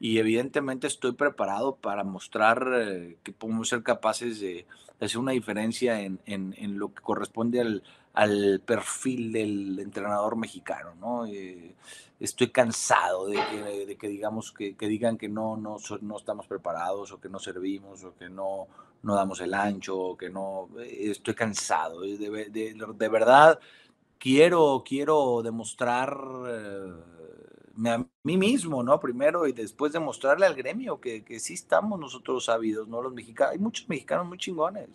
y evidentemente estoy preparado para mostrar eh, que podemos ser capaces de, hacer una diferencia en, lo que corresponde al, perfil del entrenador mexicano, ¿no? Eh, estoy cansado de que, digamos que, digan que no, no, estamos preparados o que no servimos o que no, no damos el ancho o que no, eh, estoy cansado, de, verdad quiero, quiero demostrar a mí mismo, ¿no? Primero y después demostrarle al gremio que, que sí estamos nosotros sabidos, ¿no? Los mexicanos, hay muchos mexicanos muy chingones.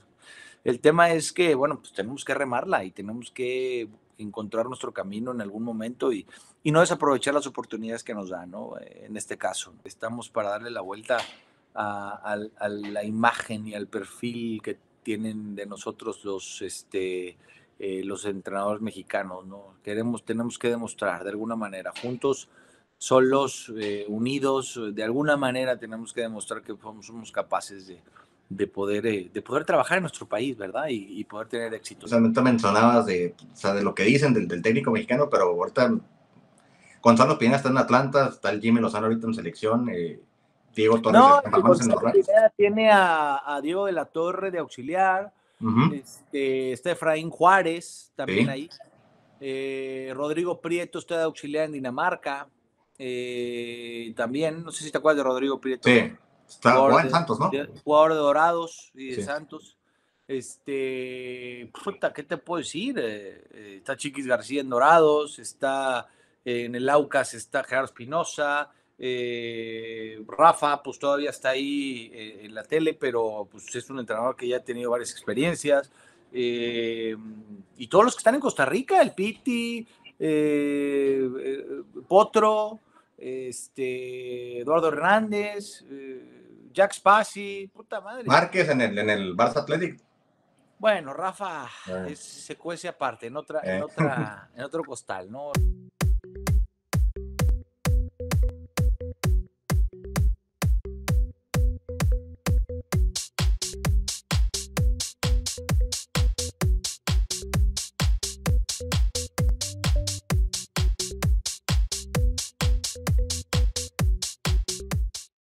El tema es que, bueno, pues tenemos que remarla y tenemos que encontrar nuestro camino en algún momento y, y no desaprovechar las oportunidades que nos dan, ¿no? Eh, en este caso, estamos para darle la vuelta a, la imagen y al perfil que tienen de nosotros los, este, eh, los entrenadores mexicanos, ¿no? Queremos, tenemos que demostrar de alguna manera juntos solos, eh, unidos, de alguna manera tenemos que demostrar que somos capaces de, poder, eh, de poder trabajar en nuestro país, ¿verdad? Y, poder tener éxito. Pues, o sea, mencionabas de, de lo que dicen del, técnico mexicano, pero ahorita Gonzalo Pineda está en Atlanta, está el Jimmy Lozano ahorita en selección, eh, Diego Torres tiene a, Diego de la Torre de auxiliar, este, Efraín Juárez también ahí, Rodrigo Prieto está de auxiliar en Dinamarca, eh, también, no sé si te acuerdas de Rodrigo Prieto. está jugador de, Santos, ¿no? jugador de Dorados y de Santos. Este, puta, ¿qué te puedo decir? Eh, eh, está Chiquis García en Dorados, está en el Aucas, está Gerardo Espinosa, Rafa, pues todavía está ahí en la tele, pero pues es un entrenador que ya ha tenido varias experiencias. y todos los que están en Costa Rica, el Piti, Potro, este, Eduardo Hernández, eh, Jack Spasi puta madre. Márquez en el, en el Barça Athletic. Bueno, Rafa secuencia aparte, en, otra, en, eh. otra, en otro costal, ¿no?